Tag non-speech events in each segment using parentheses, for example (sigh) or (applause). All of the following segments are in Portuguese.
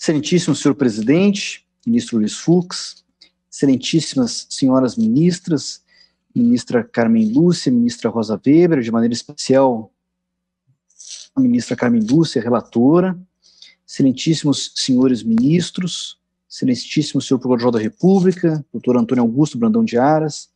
Excelentíssimo senhor presidente, ministro Luiz Fux, excelentíssimas senhoras ministras, ministra Carmen Lúcia, ministra Rosa Weber, de maneira especial a ministra Carmen Lúcia, relatora, excelentíssimos senhores ministros, excelentíssimo senhor procurador da República, doutor Antônio Augusto Brandão de Aras,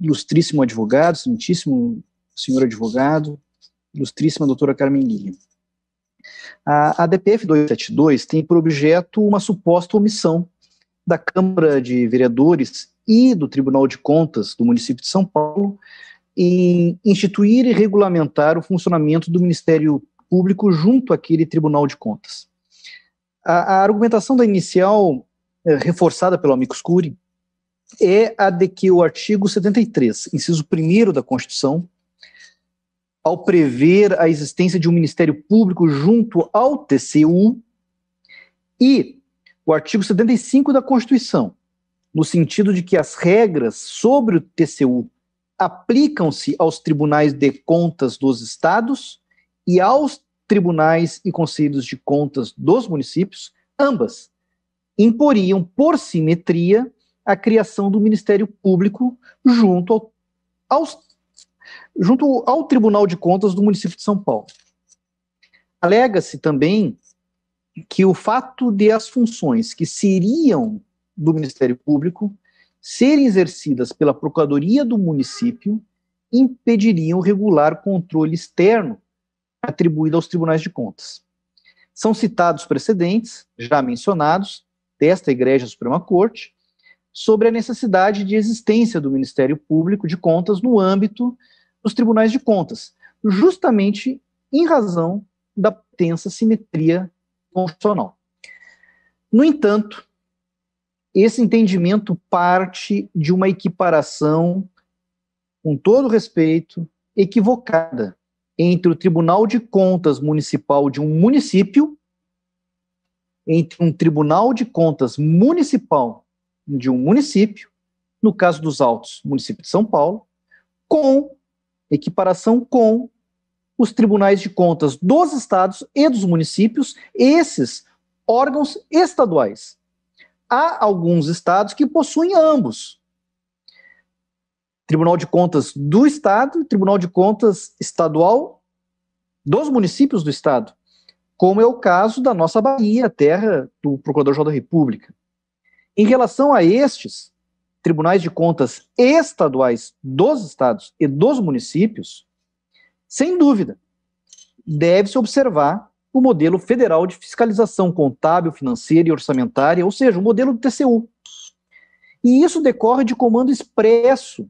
ilustríssimo advogado, excelentíssimo senhor advogado, ilustríssima doutora Carmen Lima. A, a DPF 272 tem por objeto uma suposta omissão da Câmara de Vereadores e do Tribunal de Contas do município de São Paulo em instituir e regulamentar o funcionamento do Ministério Público junto àquele Tribunal de Contas. A, a argumentação da inicial, é, reforçada pelo Amicus Curi, é a de que o artigo 73, inciso 1 da Constituição, ao prever a existência de um Ministério Público junto ao TCU e o artigo 75 da Constituição, no sentido de que as regras sobre o TCU aplicam-se aos tribunais de contas dos estados e aos tribunais e conselhos de contas dos municípios, ambas imporiam por simetria a criação do Ministério Público junto ao, aos junto ao Tribunal de Contas do município de São Paulo. Alega-se também que o fato de as funções que seriam do Ministério Público serem exercidas pela Procuradoria do município impediriam regular controle externo atribuído aos tribunais de contas. São citados precedentes, já mencionados, desta Igreja Suprema Corte, sobre a necessidade de existência do Ministério Público de Contas no âmbito nos tribunais de contas, justamente em razão da tensa simetria constitucional. No entanto, esse entendimento parte de uma equiparação, com todo respeito, equivocada entre o Tribunal de Contas Municipal de um município, entre um Tribunal de Contas Municipal de um município, no caso dos autos, município de São Paulo, com equiparação com os tribunais de contas dos estados e dos municípios, esses órgãos estaduais. Há alguns estados que possuem ambos. Tribunal de Contas do Estado e Tribunal de Contas Estadual dos municípios do Estado, como é o caso da nossa Bahia, terra do Procurador-Geral da República. Em relação a estes, tribunais de contas estaduais dos estados e dos municípios, sem dúvida, deve-se observar o modelo federal de fiscalização contábil, financeira e orçamentária, ou seja, o modelo do TCU. E isso decorre de comando expresso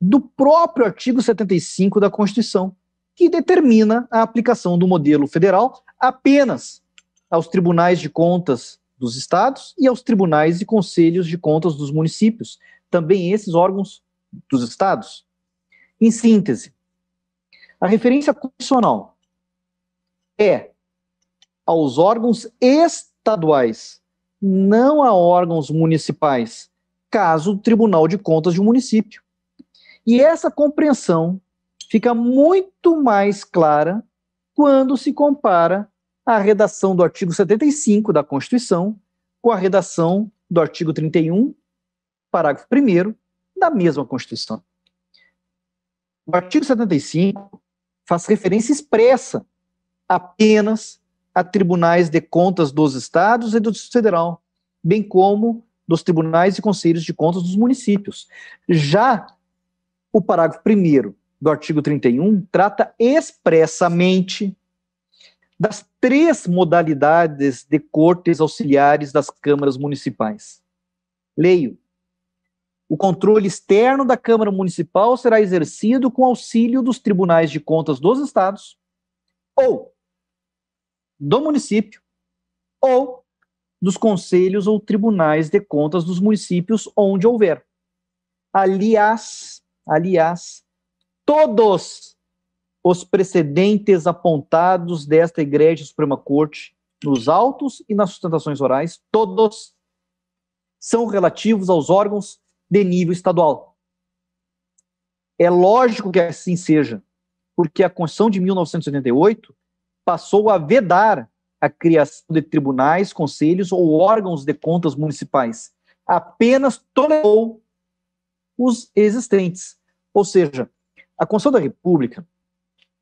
do próprio artigo 75 da Constituição, que determina a aplicação do modelo federal apenas aos tribunais de contas dos estados e aos tribunais e conselhos de contas dos municípios, também esses órgãos dos estados. Em síntese, a referência constitucional é aos órgãos estaduais, não a órgãos municipais, caso o Tribunal de Contas de um município. E essa compreensão fica muito mais clara quando se compara a redação do artigo 75 da Constituição com a redação do artigo 31, parágrafo 1 da mesma Constituição. O artigo 75 faz referência expressa apenas a tribunais de contas dos estados e do Distrito Federal, bem como dos tribunais e conselhos de contas dos municípios. Já o parágrafo 1 do artigo 31 trata expressamente das três modalidades de cortes auxiliares das câmaras municipais. Leio. O controle externo da Câmara Municipal será exercido com auxílio dos tribunais de contas dos estados ou do município ou dos conselhos ou tribunais de contas dos municípios onde houver. Aliás, aliás, todos os precedentes apontados desta Igreja Suprema Corte nos autos e nas sustentações orais, todos são relativos aos órgãos de nível estadual. É lógico que assim seja, porque a Constituição de 1988 passou a vedar a criação de tribunais, conselhos ou órgãos de contas municipais. Apenas tolerou os existentes. Ou seja, a Constituição da República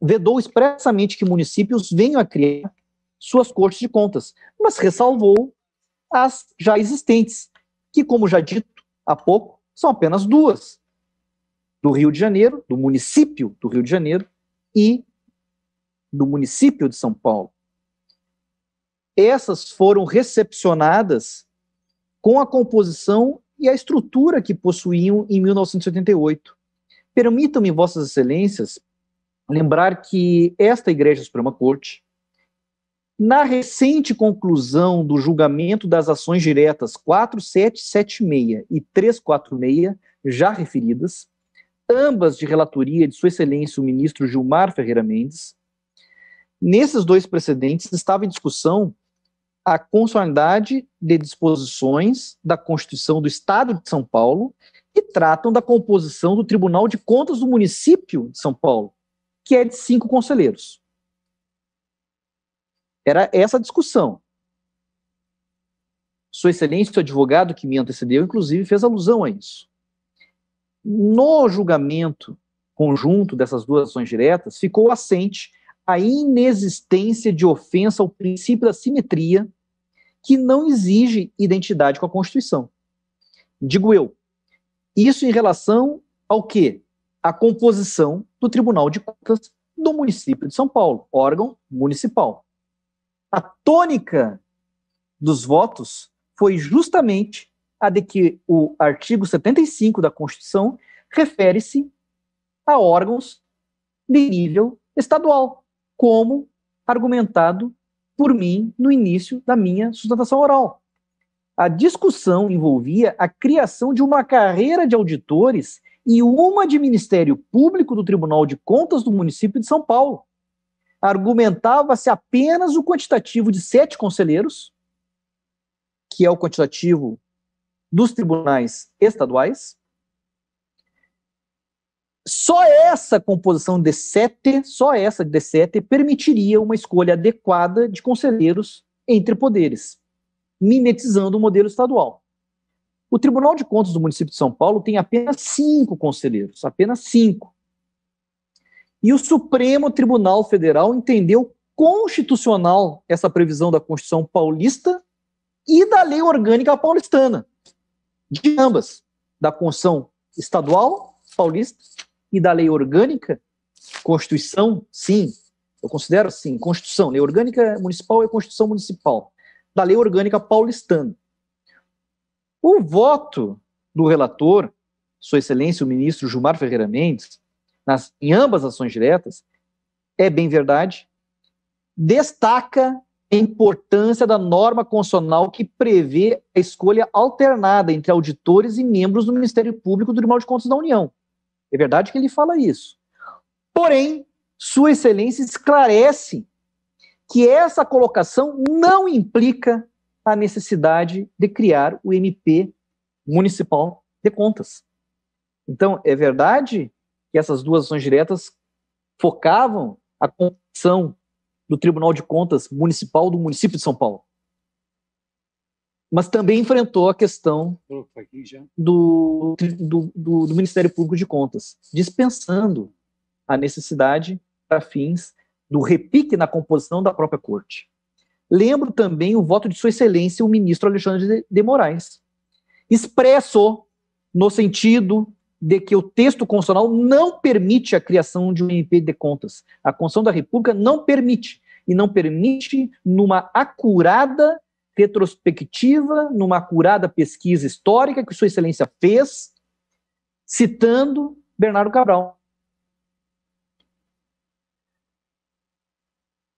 vedou expressamente que municípios venham a criar suas cortes de contas, mas ressalvou as já existentes, que, como já dito há pouco, são apenas duas: do Rio de Janeiro, do município do Rio de Janeiro e do município de São Paulo. Essas foram recepcionadas com a composição e a estrutura que possuíam em 1988. Permitam-me, Vossas Excelências, lembrar que esta Igreja Suprema Corte, na recente conclusão do julgamento das ações diretas 4776 e 346, já referidas, ambas de relatoria de Sua Excelência o ministro Gilmar Ferreira Mendes, nesses dois precedentes estava em discussão a consoanidade de disposições da Constituição do Estado de São Paulo que tratam da composição do Tribunal de Contas do município de São Paulo que é de cinco conselheiros. Era essa a discussão. Sua Excelência, o advogado que me antecedeu, inclusive, fez alusão a isso. No julgamento conjunto dessas duas ações diretas, ficou assente a inexistência de ofensa ao princípio da simetria que não exige identidade com a Constituição. Digo eu, isso em relação ao quê? a composição do Tribunal de Contas do município de São Paulo, órgão municipal. A tônica dos votos foi justamente a de que o artigo 75 da Constituição refere-se a órgãos de nível estadual, como argumentado por mim no início da minha sustentação oral. A discussão envolvia a criação de uma carreira de auditores e uma de Ministério Público do Tribunal de Contas do município de São Paulo. Argumentava-se apenas o quantitativo de sete conselheiros, que é o quantitativo dos tribunais estaduais. Só essa composição de sete, só essa de sete permitiria uma escolha adequada de conselheiros entre poderes, mimetizando o modelo estadual. O Tribunal de Contas do município de São Paulo tem apenas cinco conselheiros, apenas cinco. E o Supremo Tribunal Federal entendeu constitucional essa previsão da Constituição paulista e da lei orgânica paulistana, de ambas, da Constituição estadual paulista e da lei orgânica, Constituição, sim, eu considero sim, Constituição, lei orgânica municipal e Constituição municipal, da lei orgânica paulistana. O voto do relator, Sua Excelência o ministro Gilmar Ferreira Mendes, nas, em ambas as ações diretas, é bem verdade, destaca a importância da norma constitucional que prevê a escolha alternada entre auditores e membros do Ministério Público do Tribunal de Contas da União. É verdade que ele fala isso. Porém, Sua Excelência esclarece que essa colocação não implica a necessidade de criar o MP municipal de contas. Então, é verdade que essas duas ações diretas focavam a condição do Tribunal de Contas Municipal do município de São Paulo. Mas também enfrentou a questão do, do, do, do Ministério Público de Contas, dispensando a necessidade para fins do repique na composição da própria corte. Lembro também o voto de Sua Excelência, o ministro Alexandre de Moraes, expresso no sentido de que o texto constitucional não permite a criação de um MP de contas. A Constituição da República não permite, e não permite numa acurada retrospectiva, numa acurada pesquisa histórica que Sua Excelência fez, citando Bernardo Cabral.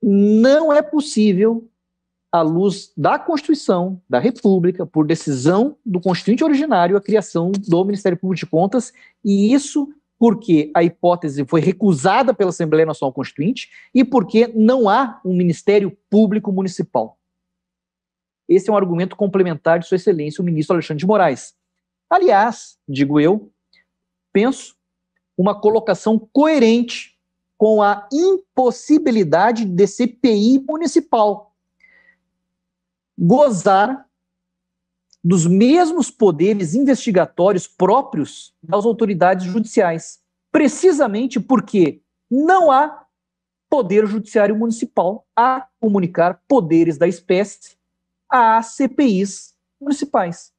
Não é possível à luz da Constituição, da República, por decisão do Constituinte originário, a criação do Ministério Público de Contas, e isso porque a hipótese foi recusada pela Assembleia Nacional Constituinte e porque não há um Ministério Público Municipal. Esse é um argumento complementar de Sua Excelência, o ministro Alexandre de Moraes. Aliás, digo eu, penso uma colocação coerente com a impossibilidade de CPI municipal, gozar dos mesmos poderes investigatórios próprios das autoridades judiciais, precisamente porque não há poder judiciário municipal a comunicar poderes da espécie a CPIs municipais.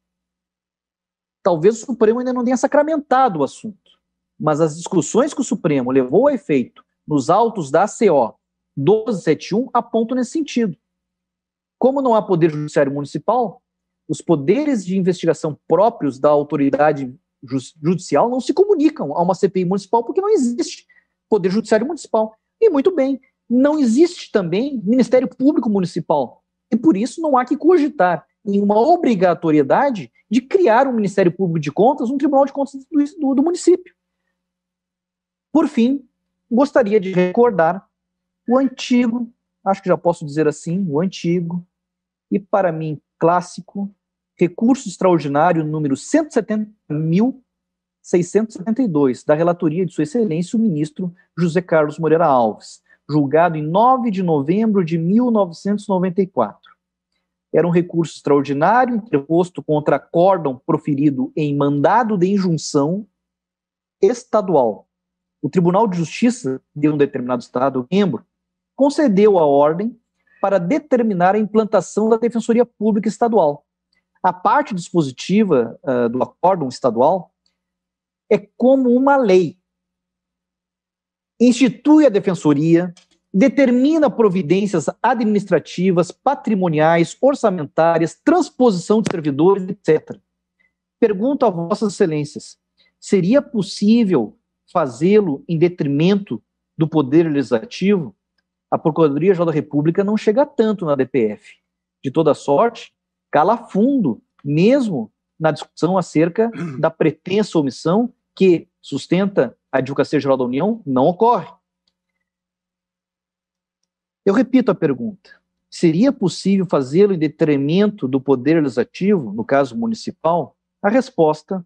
Talvez o Supremo ainda não tenha sacramentado o assunto, mas as discussões que o Supremo levou a efeito nos autos da CO 1271 apontam nesse sentido. Como não há poder judiciário municipal, os poderes de investigação próprios da autoridade judicial não se comunicam a uma CPI municipal porque não existe poder judiciário municipal. E muito bem, não existe também Ministério Público Municipal. E por isso não há que cogitar em uma obrigatoriedade de criar um Ministério Público de Contas, um Tribunal de Contas do, do município. Por fim, gostaria de recordar o antigo, acho que já posso dizer assim, o antigo e, para mim, clássico, recurso extraordinário número 170.672, da relatoria de Sua Excelência o ministro José Carlos Moreira Alves, julgado em 9 de novembro de 1994. Era um recurso extraordinário interposto contra acórdão proferido em mandado de injunção estadual. O Tribunal de Justiça de um determinado Estado membro concedeu a ordem para determinar a implantação da Defensoria Pública Estadual. A parte dispositiva uh, do acórdão estadual é como uma lei. Institui a defensoria, determina providências administrativas, patrimoniais, orçamentárias, transposição de servidores, etc. Pergunto a vossas excelências, seria possível fazê-lo em detrimento do poder legislativo? a Procuradoria-Geral da República não chega tanto na DPF. De toda sorte, cala fundo, mesmo na discussão acerca (clears throat) da pretensa omissão que sustenta a Advocacia Geral da União, não ocorre. Eu repito a pergunta: seria possível fazê-lo em detrimento do poder legislativo, no caso municipal? A resposta,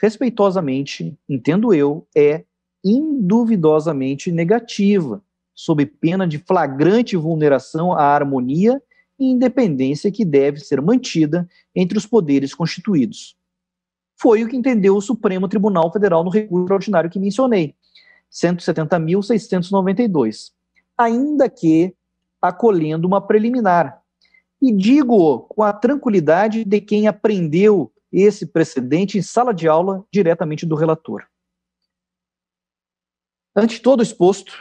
respeitosamente, entendo eu, é induvidosamente negativa sob pena de flagrante vulneração à harmonia e independência que deve ser mantida entre os poderes constituídos. Foi o que entendeu o Supremo Tribunal Federal no recurso ordinário que mencionei, 170.692, ainda que acolhendo uma preliminar. E digo com a tranquilidade de quem aprendeu esse precedente em sala de aula diretamente do relator. Ante todo exposto,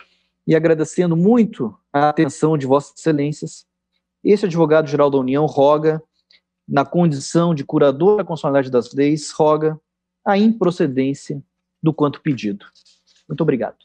e agradecendo muito a atenção de Vossas Excelências, esse advogado-geral da União roga, na condição de curador da constitucionalidade das leis, roga a improcedência do quanto pedido. Muito obrigado.